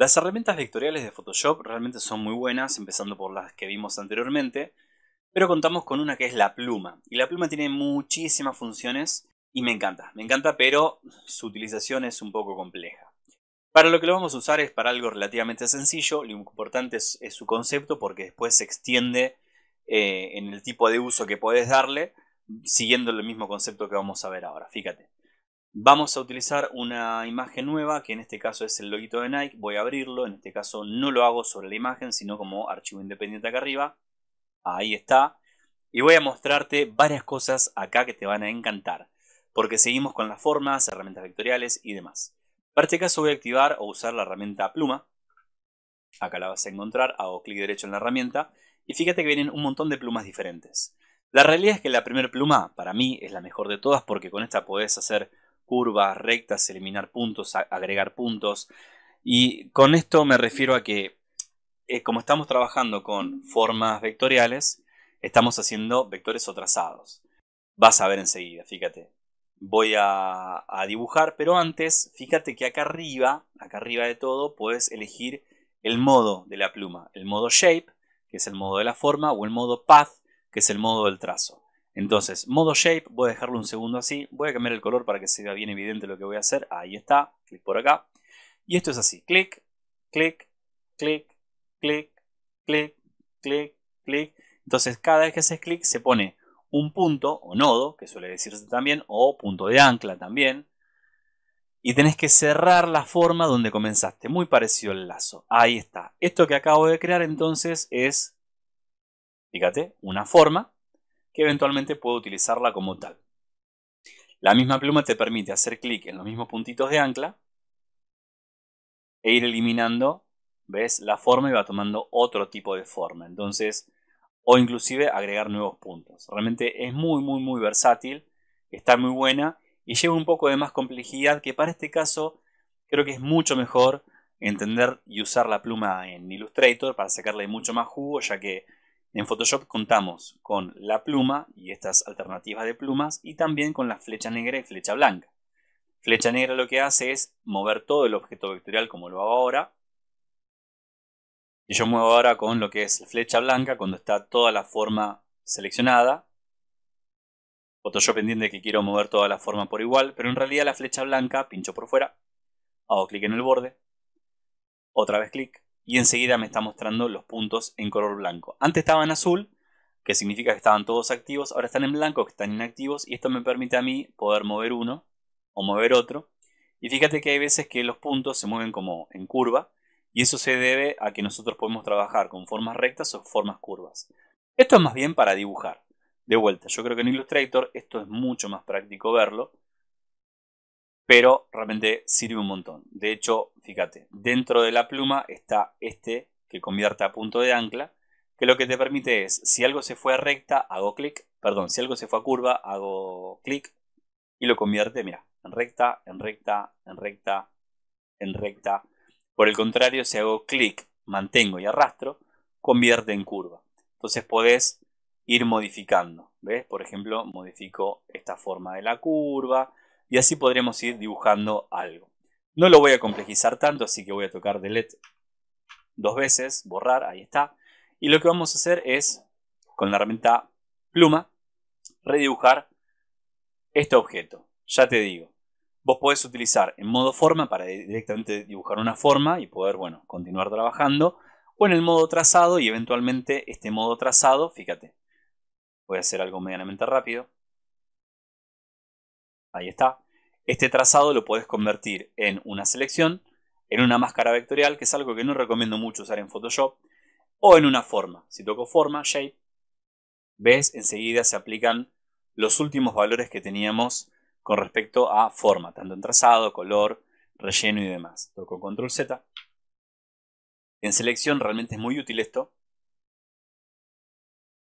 Las herramientas vectoriales de Photoshop realmente son muy buenas, empezando por las que vimos anteriormente, pero contamos con una que es la pluma. Y la pluma tiene muchísimas funciones y me encanta, me encanta, pero su utilización es un poco compleja. Para lo que lo vamos a usar es para algo relativamente sencillo, lo importante es, su concepto porque después se extiende eh, en el tipo de uso que puedes darle, siguiendo el mismo concepto que vamos a ver ahora, fíjate. Vamos a utilizar una imagen nueva, que en este caso es el loguito de Nike. Voy a abrirlo, en este caso no lo hago sobre la imagen, sino como archivo independiente acá arriba. Ahí está. Y voy a mostrarte varias cosas acá que te van a encantar, porque seguimos con las formas, herramientas vectoriales y demás. Para este caso voy a activar o usar la herramienta pluma. Acá la vas a encontrar, hago clic derecho en la herramienta y fíjate que vienen un montón de plumas diferentes. La realidad es que la primera pluma para mí es la mejor de todas porque con esta podés hacer curvas, rectas, eliminar puntos, agregar puntos. Y con esto me refiero a que, eh, como estamos trabajando con formas vectoriales, estamos haciendo vectores o trazados. Vas a ver enseguida, fíjate. Voy a dibujar, pero antes, fíjate que acá arriba, acá arriba de todo, puedes elegir el modo de la pluma. El modo shape, que es el modo de la forma, o el modo path, que es el modo del trazo. Entonces, modo shape, voy a dejarlo un segundo así. Voy a cambiar el color para que se vea bien evidente lo que voy a hacer. Ahí está, clic por acá. Y esto es así, clic, clic, clic, clic, clic, clic, clic. Entonces, cada vez que haces clic se pone un punto o nodo, que suele decirse también, o punto de ancla también. Y tenés que cerrar la forma donde comenzaste. Muy parecido al lazo. Ahí está. Esto que acabo de crear entonces es, fíjate, una forma que eventualmente puedo utilizarla como tal. La misma pluma te permite hacer clic en los mismos puntitos de ancla e ir eliminando, ¿ves? La forma y va tomando otro tipo de forma. Entonces, o inclusive agregar nuevos puntos. Realmente es muy, muy, muy versátil, está muy buena y lleva un poco de más complejidad que para este caso creo que es mucho mejor entender y usar la pluma en Illustrator para sacarle mucho más jugo, ya que en Photoshop contamos con la pluma y estas alternativas de plumas y también con la flecha negra y flecha blanca. Flecha negra lo que hace es mover todo el objeto vectorial como lo hago ahora. Y yo muevo ahora con lo que es flecha blanca cuando está toda la forma seleccionada. Photoshop entiende que quiero mover toda la forma por igual, pero en realidad la flecha blanca pincho por fuera, hago clic en el borde, otra vez clic, y enseguida me está mostrando los puntos en color blanco. Antes estaban azul, que significa que estaban todos activos, ahora están en blanco, que están inactivos, y esto me permite a mí poder mover uno o mover otro. Y fíjate que hay veces que los puntos se mueven como en curva, y eso se debe a que nosotros podemos trabajar con formas rectas o formas curvas. Esto es más bien para dibujar. De vuelta, yo creo que en Illustrator esto es mucho más práctico verlo, pero realmente sirve un montón. De hecho, fíjate, dentro de la pluma está este que convierte a punto de ancla, que lo que te permite es, si algo se fue a recta, hago clic, perdón, si algo se fue a curva, hago clic y lo convierte, mira, en recta, en recta, en recta, en recta. Por el contrario, si hago clic, mantengo y arrastro, convierte en curva. Entonces podés ir modificando, ¿ves? Por ejemplo, modifico esta forma de la curva, y así podremos ir dibujando algo. No lo voy a complejizar tanto, así que voy a tocar delete dos veces, borrar, ahí está. Y lo que vamos a hacer es, con la herramienta pluma, redibujar este objeto. Ya te digo, vos podés utilizar en modo forma para directamente dibujar una forma y poder, bueno, continuar trabajando. O en el modo trazado y eventualmente este modo trazado, fíjate, voy a hacer algo medianamente rápido ahí está. Este trazado lo podés convertir en una selección, en una máscara vectorial, que es algo que no recomiendo mucho usar en Photoshop, o en una forma. Si toco forma, shape, ves, enseguida se aplican los últimos valores que teníamos con respecto a forma, tanto en trazado, color, relleno y demás. Toco control Z. En selección realmente es muy útil esto,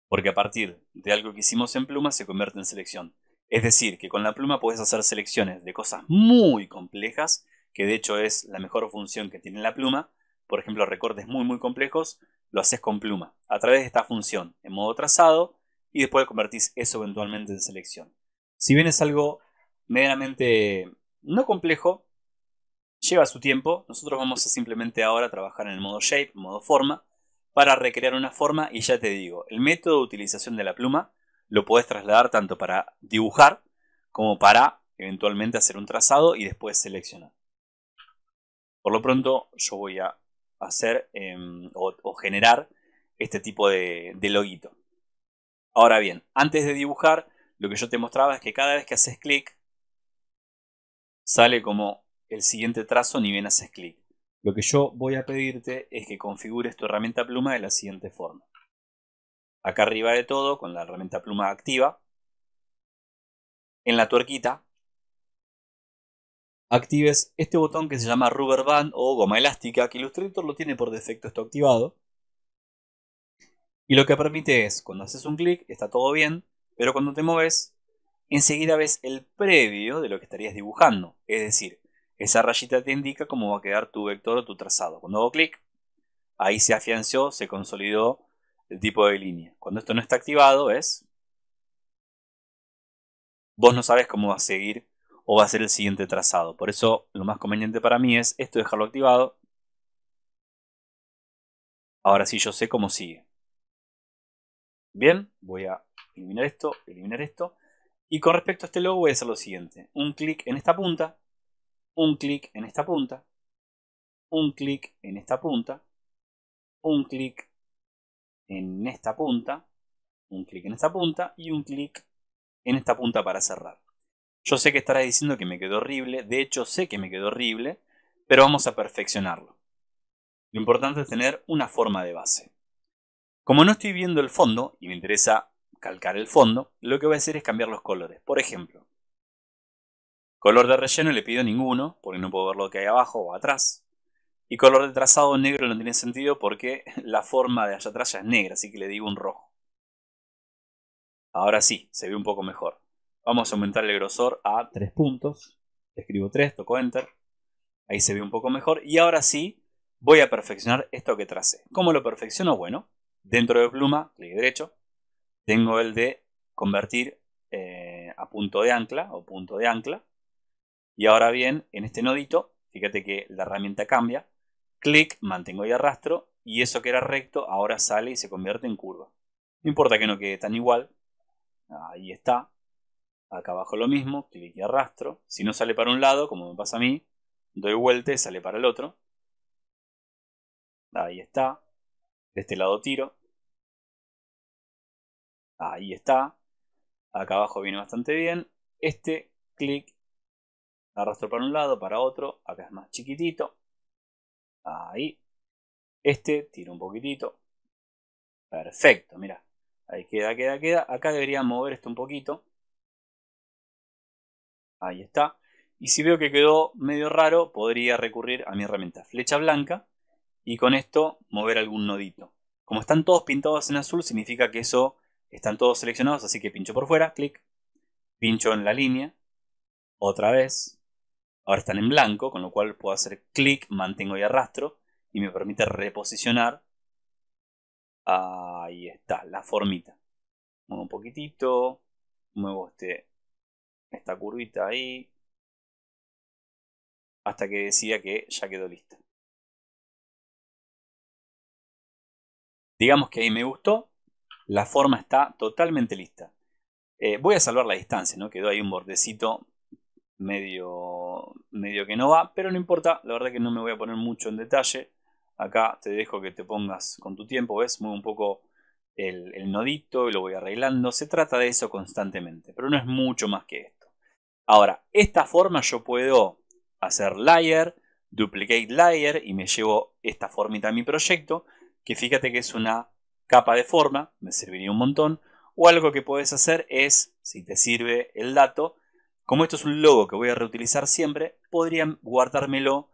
porque a partir de algo que hicimos en pluma se convierte en selección. Es decir, que con la pluma puedes hacer selecciones de cosas muy complejas, que de hecho es la mejor función que tiene la pluma. Por ejemplo, recortes muy muy complejos, lo haces con pluma, a través de esta función, en modo trazado, y después convertís eso eventualmente en selección. Si bien es algo medianamente no complejo, lleva su tiempo, nosotros vamos a simplemente ahora trabajar en el modo shape, modo forma, para recrear una forma y ya te digo, el método de utilización de la pluma lo puedes trasladar tanto para dibujar como para eventualmente hacer un trazado y después seleccionar. Por lo pronto yo voy a hacer em, o, generar este tipo de, de loguito. Ahora bien, antes de dibujar, lo que yo te mostraba es que cada vez que haces clic, sale como el siguiente trazo ni bien haces clic. Lo que yo voy a pedirte es que configures tu herramienta pluma de la siguiente forma acá arriba de todo, con la herramienta pluma activa, en la tuerquita, actives este botón que se llama rubber band o goma elástica, que Illustrator lo tiene por defecto, esto activado. Y lo que permite es, cuando haces un clic, está todo bien, pero cuando te mueves, enseguida ves el previo de lo que estarías dibujando. Es decir, esa rayita te indica cómo va a quedar tu vector o tu trazado. Cuando hago clic, ahí se afianció, se consolidó el tipo de línea. Cuando esto no está activado es... Vos no sabes cómo va a seguir o va a ser el siguiente trazado. Por eso lo más conveniente para mí es esto dejarlo activado. Ahora sí yo sé cómo sigue. Bien, voy a eliminar esto, eliminar esto. Y con respecto a este logo voy a hacer lo siguiente. Un clic en esta punta, un clic en esta punta, un clic en esta punta, un clic en esta punta, un clic en esta punta y un clic en esta punta para cerrar. Yo sé que estará diciendo que me quedó horrible, de hecho sé que me quedó horrible, pero vamos a perfeccionarlo. Lo importante es tener una forma de base. Como no estoy viendo el fondo y me interesa calcar el fondo, lo que voy a hacer es cambiar los colores. Por ejemplo, color de relleno le pido ninguno, porque no puedo ver lo que hay abajo o atrás. Y color de trazado negro no tiene sentido porque la forma de allá atrás ya es negra, así que le digo un rojo. Ahora sí, se ve un poco mejor. Vamos a aumentar el grosor a 3 puntos. Escribo 3, toco Enter. Ahí se ve un poco mejor. Y ahora sí, voy a perfeccionar esto que tracé. ¿Cómo lo perfecciono? Bueno, dentro de pluma, clic derecho, tengo el de convertir eh, a punto de ancla o punto de ancla. Y ahora bien, en este nodito, fíjate que la herramienta cambia clic, mantengo y arrastro, y eso que era recto ahora sale y se convierte en curva. No importa que no quede tan igual, ahí está. Acá abajo lo mismo, clic y arrastro. Si no sale para un lado, como me pasa a mí, doy vuelta y sale para el otro. Ahí está. De este lado tiro. Ahí está. Acá abajo viene bastante bien. Este clic, arrastro para un lado, para otro. Acá es más chiquitito. Ahí. Este tiro un poquitito. Perfecto, mira. Ahí queda, queda, queda. Acá debería mover esto un poquito. Ahí está. Y si veo que quedó medio raro, podría recurrir a mi herramienta flecha blanca y con esto mover algún nodito. Como están todos pintados en azul, significa que eso están todos seleccionados, así que pincho por fuera, clic, pincho en la línea, otra vez, Ahora están en blanco, con lo cual puedo hacer clic, mantengo y arrastro y me permite reposicionar. Ahí está, la formita. Muevo un poquitito, muevo este, esta curvita ahí, hasta que decida que ya quedó lista. Digamos que ahí me gustó, la forma está totalmente lista. Eh, voy a salvar la distancia, ¿no? Quedó ahí un bordecito medio medio, que no va, pero no importa, la verdad que no me voy a poner mucho en detalle. Acá te dejo que te pongas con tu tiempo, ¿ves? muy un poco el, el nodito y lo voy arreglando. Se trata de eso constantemente, pero no es mucho más que esto. Ahora, esta forma yo puedo hacer layer, duplicate layer y me llevo esta formita a mi proyecto, que fíjate que es una capa de forma, me serviría un montón. O algo que puedes hacer es, si te sirve el dato, como esto es un logo que voy a reutilizar siempre, podría guardármelo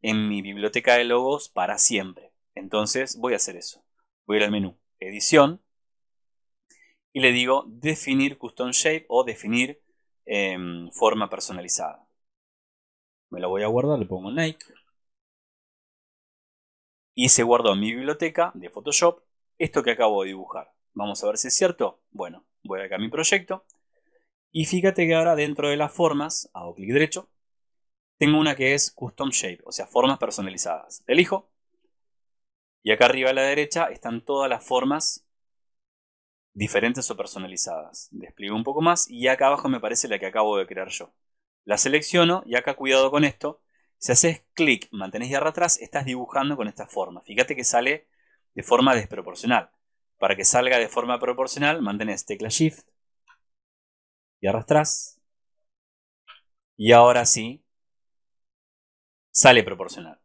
en mi biblioteca de logos para siempre. Entonces voy a hacer eso. Voy ir al menú Edición y le digo Definir Custom Shape o Definir em, Forma Personalizada. Me lo voy a guardar, le pongo Nike. Y se guardó en mi biblioteca de Photoshop esto que acabo de dibujar. Vamos a ver si es cierto. Bueno, voy acá a mi proyecto y fíjate que ahora dentro de las formas, hago clic derecho, tengo una que es Custom Shape, o sea, formas personalizadas. elijo. Y acá arriba a la derecha están todas las formas diferentes o personalizadas. Despliego un poco más y acá abajo me parece la que acabo de crear yo. La selecciono y acá cuidado con esto. Si haces clic, mantenés y atrás, estás dibujando con esta forma. Fíjate que sale de forma desproporcional. Para que salga de forma proporcional, mantenés tecla Shift, y arrastrás. Y ahora sí, sale proporcional.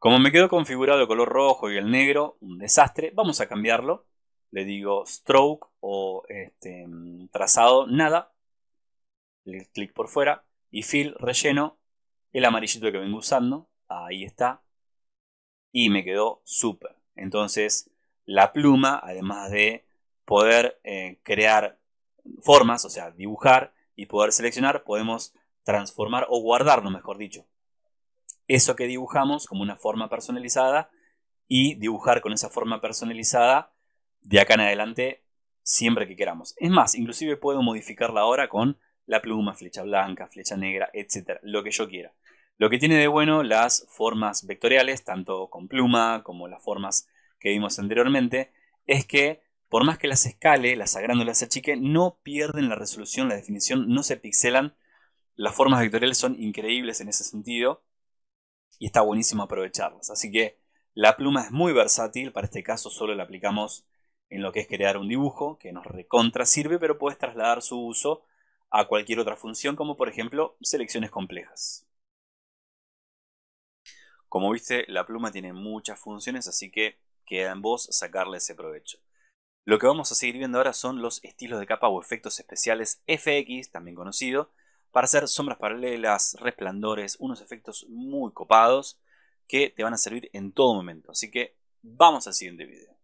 Como me quedó configurado el color rojo y el negro, un desastre, vamos a cambiarlo. Le digo stroke o este, trazado, nada. Le clic por fuera y fill, relleno, el amarillito que vengo usando. Ahí está. Y me quedó súper. Entonces, la pluma, además de poder eh, crear formas, o sea, dibujar y poder seleccionar, podemos transformar o guardarlo, mejor dicho, eso que dibujamos como una forma personalizada y dibujar con esa forma personalizada de acá en adelante siempre que queramos. Es más, inclusive puedo modificarla ahora con la pluma, flecha blanca, flecha negra, etcétera, lo que yo quiera. Lo que tiene de bueno las formas vectoriales, tanto con pluma como las formas que vimos anteriormente, es que por más que las escale, las agrándulas se achique, no pierden la resolución, la definición, no se pixelan. Las formas vectoriales son increíbles en ese sentido y está buenísimo aprovecharlas. Así que la pluma es muy versátil, para este caso solo la aplicamos en lo que es crear un dibujo, que nos recontra sirve, pero puedes trasladar su uso a cualquier otra función, como por ejemplo selecciones complejas. Como viste, la pluma tiene muchas funciones, así que queda en vos sacarle ese provecho. Lo que vamos a seguir viendo ahora son los estilos de capa o efectos especiales FX, también conocido, para hacer sombras paralelas, resplandores, unos efectos muy copados que te van a servir en todo momento. Así que vamos al siguiente video.